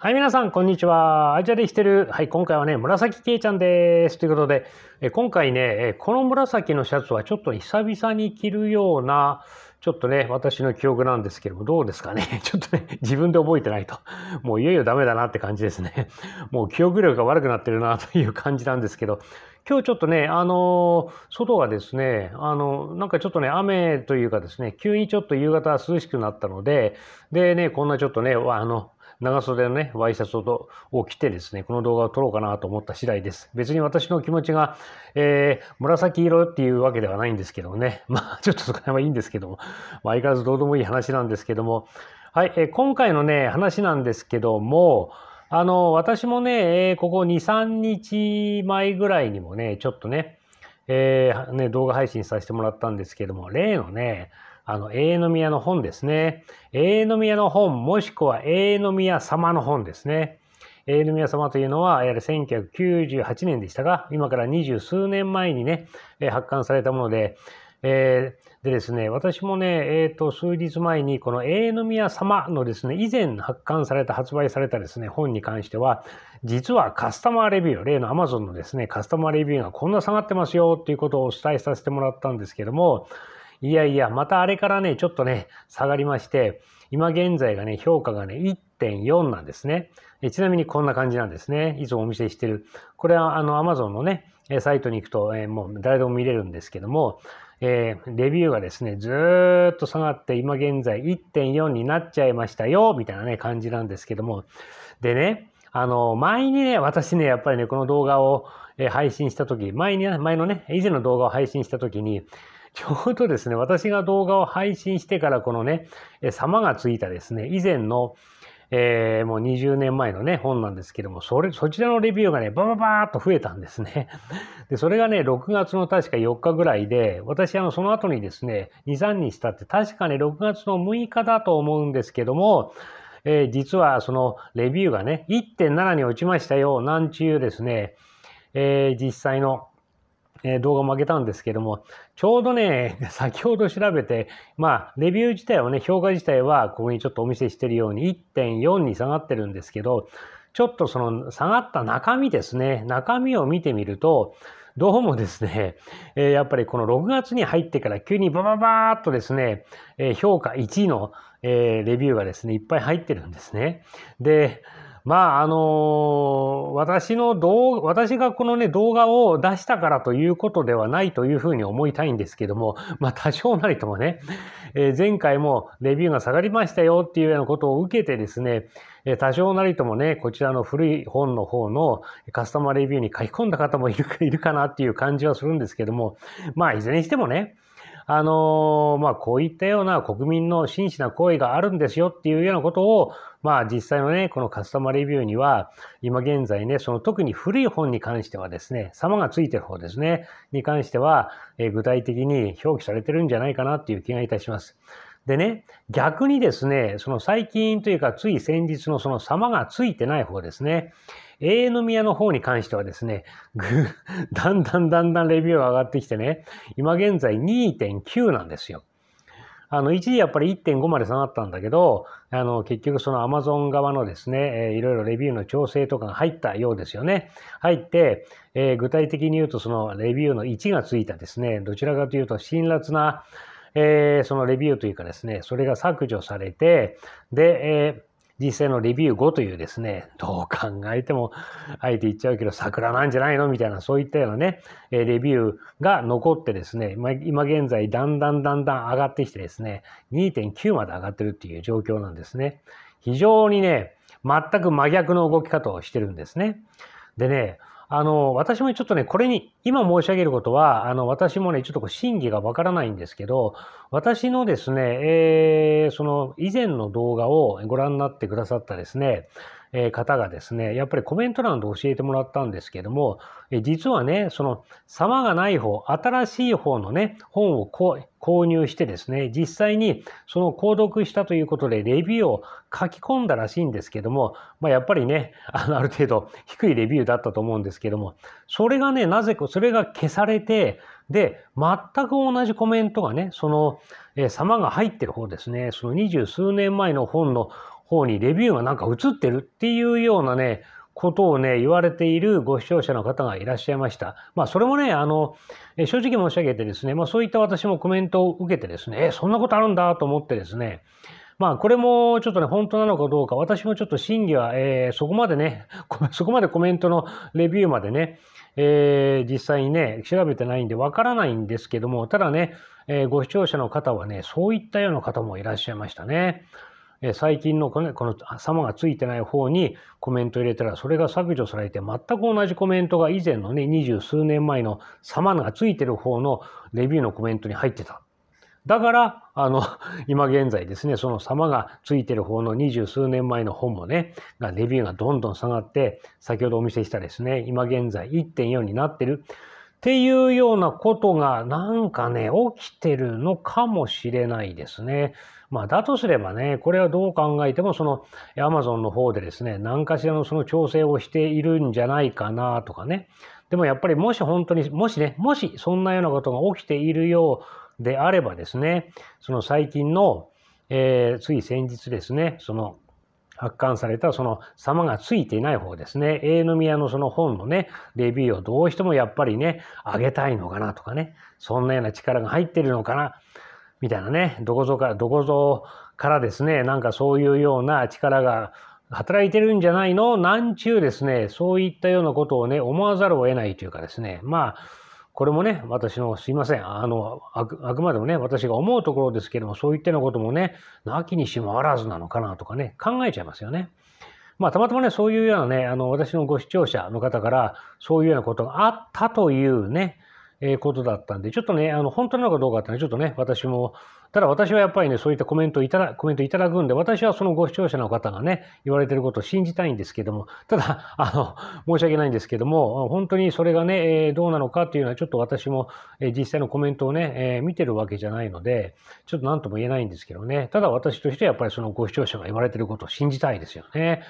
はい、皆さん、こんにちは。アジゃできてる。はい、今回はね、紫けいちゃんです。ということで、え今回ね、この紫のシャツはちょっと久々に着るような、ちょっとね、私の記憶なんですけども、どうですかね。ちょっとね、自分で覚えてないと。もういよいよダメだなって感じですね。もう記憶力が悪くなってるなという感じなんですけど、今日ちょっとね、あの外がですね、あのなんかちょっとね、雨というかですね、急にちょっと夕方涼しくなったので、でね、こんなちょっとね、あの、長袖のね、ワイシャツを着てですね、この動画を撮ろうかなと思った次第です。別に私の気持ちが、えー、紫色っていうわけではないんですけどもね、まあちょっとそこら辺はいいんですけども、まあ、相変わらずどうでもいい話なんですけども、はい、えー、今回のね、話なんですけども、あの、私もね、えー、ここ2、3日前ぐらいにもね、ちょっとね、えー、ね、動画配信させてもらったんですけども、例のね、あの、永遠宮の本ですね。永遠宮の本、もしくは永遠宮様の本ですね。永遠宮様というのは、やはり1998年でしたが、今から二十数年前にね、発刊されたもので、えー、でですね、私もね、えっ、ー、と、数日前に、この永遠宮様のですね、以前発刊された、発売されたですね、本に関しては、実はカスタマーレビュー、例の Amazon のですね、カスタマーレビューがこんな下がってますよっていうことをお伝えさせてもらったんですけども、いやいや、またあれからね、ちょっとね、下がりまして、今現在がね、評価がね、1.4なんですね。ちなみにこんな感じなんですね。いつもお見せしてる。これはあのアマゾンのね、サイトに行くと、えー、もう誰でも見れるんですけども、えー、レビューがですね、ずっと下がって今現在1.4になっちゃいましたよ、みたいなね、感じなんですけども。でね、あの、前にね、私ね、やっぱりね、この動画を配信した時、前に、前のね、以前の動画を配信した時に、ちょうどですね、私が動画を配信してからこのね、様がついたですね、以前の、えー、もう20年前のね、本なんですけども、それ、そちらのレビューがね、バババーっと増えたんですね。で、それがね、6月の確か4日ぐらいで、私、あの、その後にですね、2、3日経って、確かね、6月の6日だと思うんですけども、えー、実はそのレビューがね、1.7に落ちましたよ、なんちゅうですね、えー、実際の、動画も上げたんですけども、ちょうどね、先ほど調べて、まあ、レビュー自体はね、評価自体は、ここにちょっとお見せしてるように、1.4に下がってるんですけど、ちょっとその下がった中身ですね、中身を見てみると、どうもですね、えやっぱりこの6月に入ってから急にバババーっとですね、え評価1位の、えレビューがですね、いっぱい入ってるんですね。で、まあ、あの私の動、私がこのね、動画を出したからということではないというふうに思いたいんですけども、まあ、多少なりともね、えー、前回もレビューが下がりましたよっていうようなことを受けてですね、え多少なりともね、こちらの古い本の方のカスタマーレビューに書き込んだ方もいるかなっていう感じはするんですけども、まあ、いずれにしてもね、あのまあ、こういったような国民の真摯な行為があるんですよっていうようなことを、まあ、実際のね、このカスタマーレビューには、今現在ね、その特に古い本に関してはですね、様がついてる方ですね、に関しては、え具体的に表記されてるんじゃないかなっていう気がいたします。でね、逆にですね、その最近というか、つい先日のその様がついてない方ですね。永遠宮の方に関してはですね、ぐ、だんだんだんだんレビューが上がってきてね、今現在2.9なんですよ。あの、一時やっぱり1.5まで下がったんだけど、あの、結局そのアマゾン側のですね、えー、いろいろレビューの調整とかが入ったようですよね。入って、えー、具体的に言うとそのレビューの1がついたですね、どちらかというと辛辣な、えー、そのレビューというかですね、それが削除されて、で、えー人生のレビュー5というですね、どう考えても、あえて言っちゃうけど桜なんじゃないのみたいな、そういったようなね、レビューが残ってですね、今現在だんだんだんだん上がってきてですね、2.9まで上がってるっていう状況なんですね。非常にね、全く真逆の動き方をしてるんですね。でね、あの、私もちょっとね、これに、今申し上げることは、あの、私もね、ちょっとこう真偽がわからないんですけど、私のですね、えー、その以前の動画をご覧になってくださったですね、方がですね、やっぱりコメント欄で教えてもらったんですけども、実はね、その様がない方、新しい方のね、本を購入してですね、実際にその購読したということでレビューを書き込んだらしいんですけども、まあ、やっぱりね、あのある程度低いレビューだったと思うんですけども、それがね、なぜか、それが消されて、で、全く同じコメントがね、その、えー、様が入ってる方ですね、その二十数年前の本の方にレビューがなんか映ってるっていうようなね、ことをね、言われているご視聴者の方がいらっしゃいました。まあ、それもね、あの、正直申し上げてですね、まあ、そういった私もコメントを受けてですね、え、そんなことあるんだと思ってですね、まあ、これもちょっとね、本当なのかどうか、私もちょっと真偽は、えー、そこまでね、そこまでコメントのレビューまでね、えー、実際にね、調べてないんでわからないんですけども、ただね、えー、ご視聴者の方はね、そういったような方もいらっしゃいましたね。最近のこのこの様がついてない方にコメントを入れたらそれが削除されて全く同じコメントが以前のね二十数年前の様がついてる方のレビューのコメントに入ってた。だからあの 今現在ですねその様がついてる方の二十数年前の本もねレビューがどんどん下がって先ほどお見せしたですね今現在1.4になってる。っていうようなことがなんかね、起きてるのかもしれないですね。まあ、だとすればね、これはどう考えても、その、アマゾンの方でですね、何かしらのその調整をしているんじゃないかなとかね。でもやっぱりもし本当に、もしね、もしそんなようなことが起きているようであればですね、その最近の、えー、つい先日ですね、その、発刊されたその様がついていない方ですね。永の宮のその本のね、レビューをどうしてもやっぱりね、あげたいのかなとかね、そんなような力が入ってるのかな、みたいなね、どこぞから、どこぞからですね、なんかそういうような力が働いてるんじゃないのなんちゅうですね、そういったようなことをね、思わざるを得ないというかですね、まあ、これもね、私のすいません。あの、あくあくまでもね、私が思うところですけども、そういったようなこともね、なきにしもあらずなのかなとかね、考えちゃいますよね。まあ、たまたまね、そういうようなね、あの、私のご視聴者の方から、そういうようなことがあったというね、えー、ことだったんで、ちょっとね、あの、本当なのかどうかってね、ちょっとね、私も、ただ私はやっぱりね、そういったコメントいただ、コメントいただくんで、私はそのご視聴者の方がね、言われてることを信じたいんですけども、ただ、あの、申し訳ないんですけども、本当にそれがね、えー、どうなのかっていうのは、ちょっと私も、えー、実際のコメントをね、え見てるわけじゃないので、ちょっと何とも言えないんですけどね、ただ私としてはやっぱりそのご視聴者が言われてることを信じたいですよね。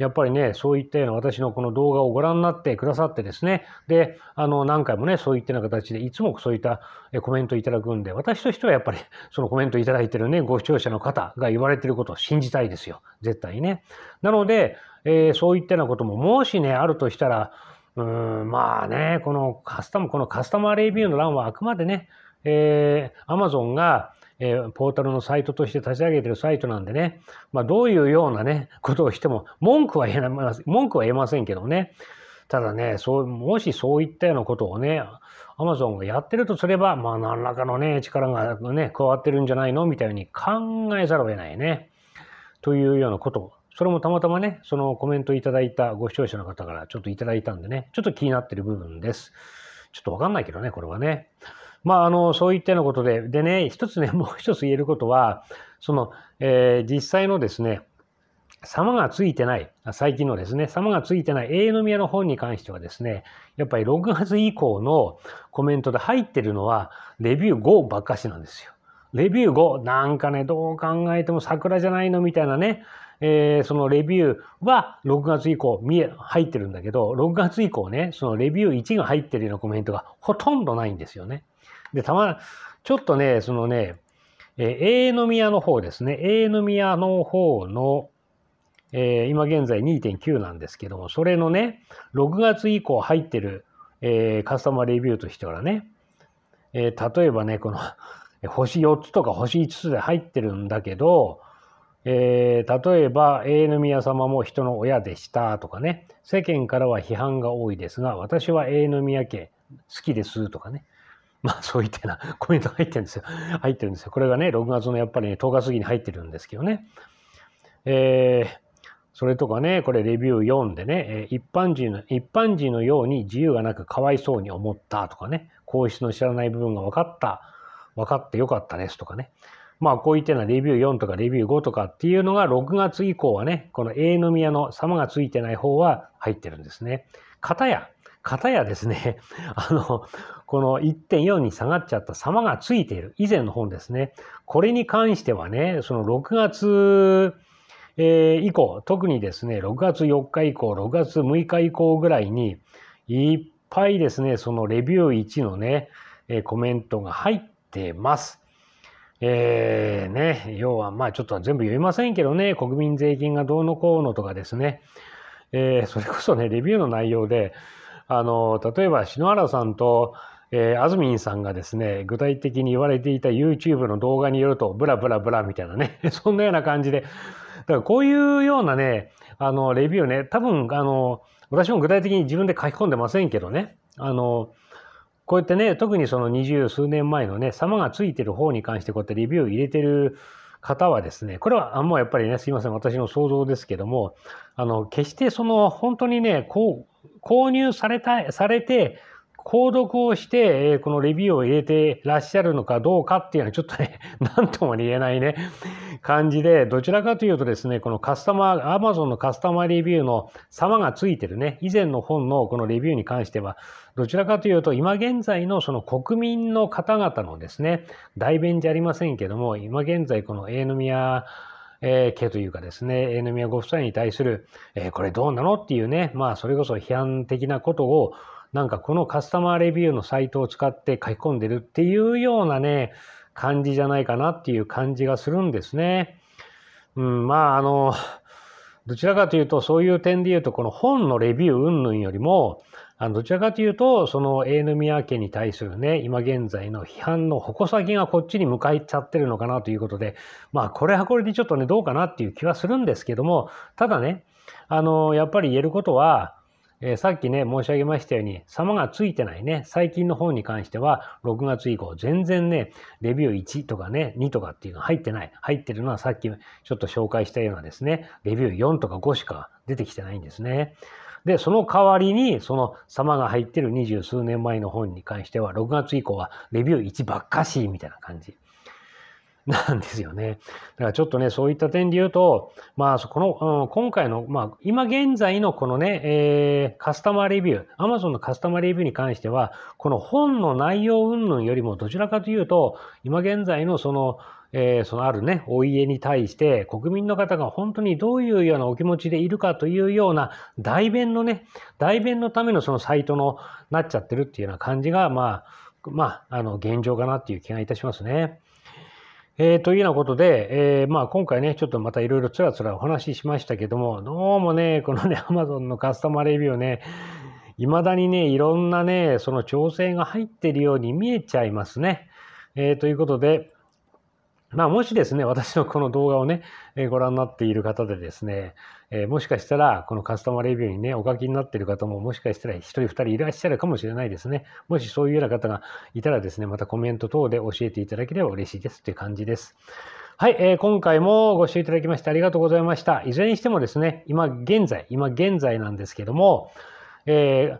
やっぱりね、そういったような私のこの動画をご覧になってくださってですね、で、あの、何回もね、そういったような形で、いつもそういったコメントいただくんで、私としてはやっぱり、そのコメントいただいてるね、ご視聴者の方が言われてることを信じたいですよ。絶対ね。なので、えー、そういったようなことも、もしね、あるとしたら、うーん、まあね、このカスタム、このカスタマーレビューの欄はあくまでね、えー、Amazon が、えー、ポータルのサイトとして立ち上げてるサイトなんでね、まあ、どういうようなね、ことをしても、文句は言えません、文句は言えませんけどね。ただね、そう、もしそういったようなことをね、アマゾンがやってるとすれば、まあ、何らかのね、力がね、加わってるんじゃないのみたいに考えざるを得ないね。というようなことそれもたまたまね、そのコメントいただいたご視聴者の方からちょっといただいたんでね、ちょっと気になってる部分です。ちょっとわかんないけどね、これはね。まあ、あの、そういったようなことで、でね、一つね、もう一つ言えることは、その、えー、実際のですね、様がついてない、最近のですね、様がついてない永遠宮の本に関してはですね、やっぱり6月以降のコメントで入ってるのは、レビュー5ばっかしなんですよ。レビュー5、なんかね、どう考えても桜じゃないのみたいなね、えー、そのレビューは6月以降見え、入ってるんだけど、6月以降ね、そのレビュー1が入ってるようなコメントがほとんどないんですよね。で、たま、ちょっとね、そのね、えー、の宮の方ですね。の宮の方の、えー、今現在2.9なんですけども、それのね、6月以降入ってる、えー、カスタマーレビューとしてはね、えー、例えばね、この星4つとか星5つで入ってるんだけど、えー、例えば、永遠宮様も人の親でしたとかね、世間からは批判が多いですが、私は永遠宮家好きですとかね、まあそういったなコメント入ってるんですよ。入ってるんですよ。これがね、6月のやっぱりね、10日過ぎに入ってるんですけどね。えー、それとかね、これレビュー4でね、一般人の、一般人のように自由がなくかわいそうに思ったとかね、皇室の知らない部分が分かった、分かってよかったですとかね。まあこういったようなレビュー4とかレビュー5とかっていうのが6月以降はね、この永宮の様がついてない方は入ってるんですね。かたや、片やですね、あの、この1.4に下がっちゃった様がついている。以前の本ですね。これに関してはね、その6月、えー、以降、特にですね、6月4日以降、6月6日以降ぐらいに、いっぱいですね、そのレビュー1のね、えコメントが入ってます。えー、ね、要は、まあちょっと全部読みませんけどね、国民税金がどうのこうのとかですね、えー、それこそね、レビューの内容で、あの例えば篠原さんと、えー、あずみんさんがですね具体的に言われていた YouTube の動画によるとブラブラブラみたいなね そんなような感じでだからこういうようなねあのレビューね多分あの私も具体的に自分で書き込んでませんけどねあのこうやってね特にその二十数年前のね様がついてる方に関してこうやってレビューを入れてる方はですね、これはあもうやっぱりね、すいません、私の想像ですけども、あの、決してその本当にね、こう、購入された、されて、購読をして、えこのレビューを入れてらっしゃるのかどうかっていうのはちょっとね、なんとも言えないね、感じで、どちらかというとですね、このカスタマー、アマゾンのカスタマーレビューの様がついてるね、以前の本のこのレビューに関しては、どちらかというと、今現在のその国民の方々のですね、代弁じゃありませんけども、今現在このの宮えー、家というかですね、江宮ご夫妻に対する、えー、これどうなのっていうね、まあ、それこそ批判的なことを、なんかこのカスタマーレビューのサイトを使って書き込んでるっていうようなね、感じじゃないかなっていう感じがするんですね。うん、まあ、あの、どちらかというと、そういう点で言うと、この本のレビュー云々よりも、あのどちらかというと、その永宮家に対するね、今現在の批判の矛先がこっちに向かっちゃってるのかなということで、まあ、これはこれでちょっとね、どうかなっていう気はするんですけども、ただね、あの、やっぱり言えることは、えー、さっきね、申し上げましたように、様がついてないね、最近の方に関しては、6月以降、全然ね、レビュー1とかね、2とかっていうのは入ってない。入ってるのはさっきちょっと紹介したようなですね、レビュー4とか5しか出てきてないんですね。で、その代わりに、その様が入ってる二十数年前の本に関しては、6月以降はレビュー1ばっかし、みたいな感じ。なんですよね。だからちょっとね、そういった点で言うと、まあ、この、うん、今回の、まあ、今現在のこのね、えー、カスタマーレビュー、Amazon のカスタマーレビューに関しては、この本の内容云々よりも、どちらかというと、今現在のその、えー、そのあるね、お家に対して国民の方が本当にどういうようなお気持ちでいるかというような代弁のね、代弁のためのそのサイトのなっちゃってるっていうような感じが、まあ、まあ、あの、現状かなっていう気がいたしますね。えー、というようなことで、えー、まあ今回ね、ちょっとまたいろいろつらつらお話ししましたけども、どうもね、このね、Amazon のカスタマーレビューね、いまだにね、いろんなね、その調整が入ってるように見えちゃいますね。えー、ということで、まあ、もしですね、私のこの動画をね、えご覧になっている方でですね、えもしかしたら、このカスタマーレビューにね、お書きになっている方も、もしかしたら1人、2人いらっしゃるかもしれないですね。もしそういうような方がいたらですね、またコメント等で教えていただければ嬉しいですという感じです。はい、えー、今回もご視聴いただきましてありがとうございました。いずれにしてもですね、今現在、今現在なんですけども、えー、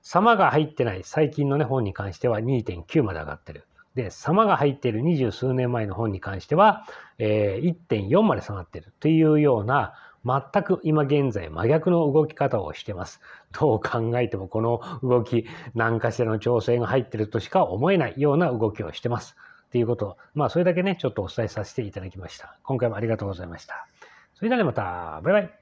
様が入ってない最近のね、本に関しては2.9まで上がってる。で、様が入っている二十数年前の本に関しては、えー、1.4まで下がっているというような、全く今現在真逆の動き方をしてます。どう考えてもこの動き、何かしらの調整が入っているとしか思えないような動きをしてます。ということを、まあそれだけね、ちょっとお伝えさせていただきました。今回もありがとうございました。それではね、また、バイバイ。